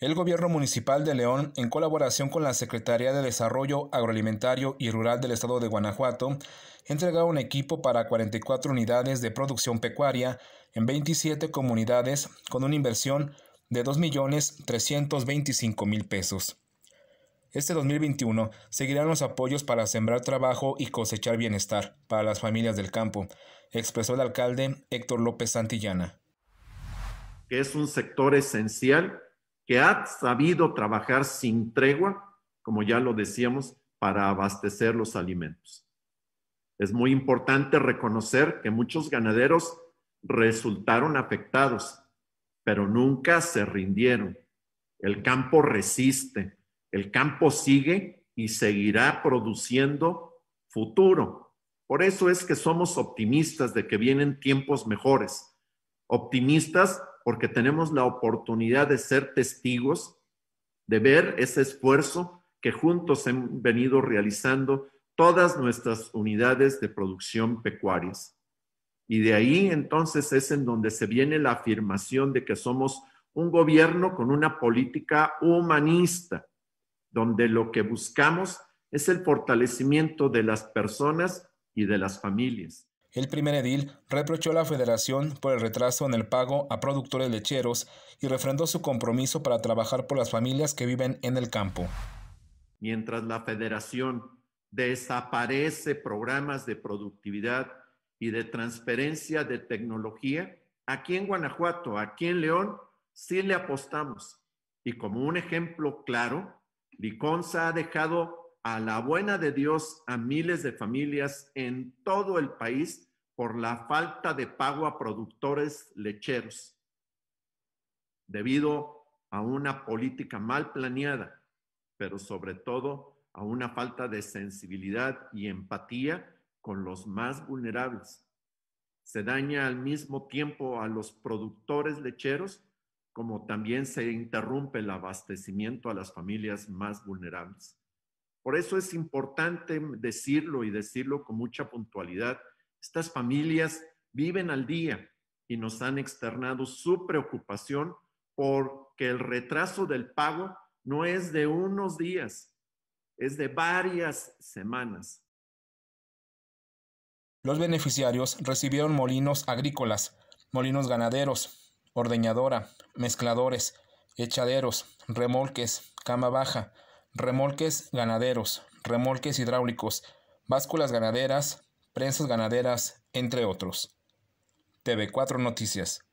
El gobierno municipal de León, en colaboración con la Secretaría de Desarrollo Agroalimentario y Rural del Estado de Guanajuato, entregó un equipo para 44 unidades de producción pecuaria en 27 comunidades con una inversión de 2.325.000 pesos. Este 2021 seguirán los apoyos para sembrar trabajo y cosechar bienestar para las familias del campo, expresó el alcalde Héctor López Santillana. Es un sector esencial que ha sabido trabajar sin tregua, como ya lo decíamos, para abastecer los alimentos. Es muy importante reconocer que muchos ganaderos resultaron afectados, pero nunca se rindieron. El campo resiste, el campo sigue y seguirá produciendo futuro. Por eso es que somos optimistas de que vienen tiempos mejores, optimistas porque tenemos la oportunidad de ser testigos, de ver ese esfuerzo que juntos han venido realizando todas nuestras unidades de producción pecuarias. Y de ahí entonces es en donde se viene la afirmación de que somos un gobierno con una política humanista, donde lo que buscamos es el fortalecimiento de las personas y de las familias. El primer edil reprochó a la federación por el retraso en el pago a productores lecheros y refrendó su compromiso para trabajar por las familias que viven en el campo. Mientras la federación desaparece programas de productividad y de transferencia de tecnología, aquí en Guanajuato, aquí en León, sí le apostamos. Y como un ejemplo claro, Liconza ha dejado a la buena de Dios a miles de familias en todo el país por la falta de pago a productores lecheros, debido a una política mal planeada, pero sobre todo a una falta de sensibilidad y empatía con los más vulnerables. Se daña al mismo tiempo a los productores lecheros, como también se interrumpe el abastecimiento a las familias más vulnerables. Por eso es importante decirlo y decirlo con mucha puntualidad. Estas familias viven al día y nos han externado su preocupación porque el retraso del pago no es de unos días, es de varias semanas. Los beneficiarios recibieron molinos agrícolas, molinos ganaderos, ordeñadora, mezcladores, echaderos, remolques, cama baja, remolques ganaderos, remolques hidráulicos, básculas ganaderas, prensas ganaderas, entre otros. TV4 Noticias.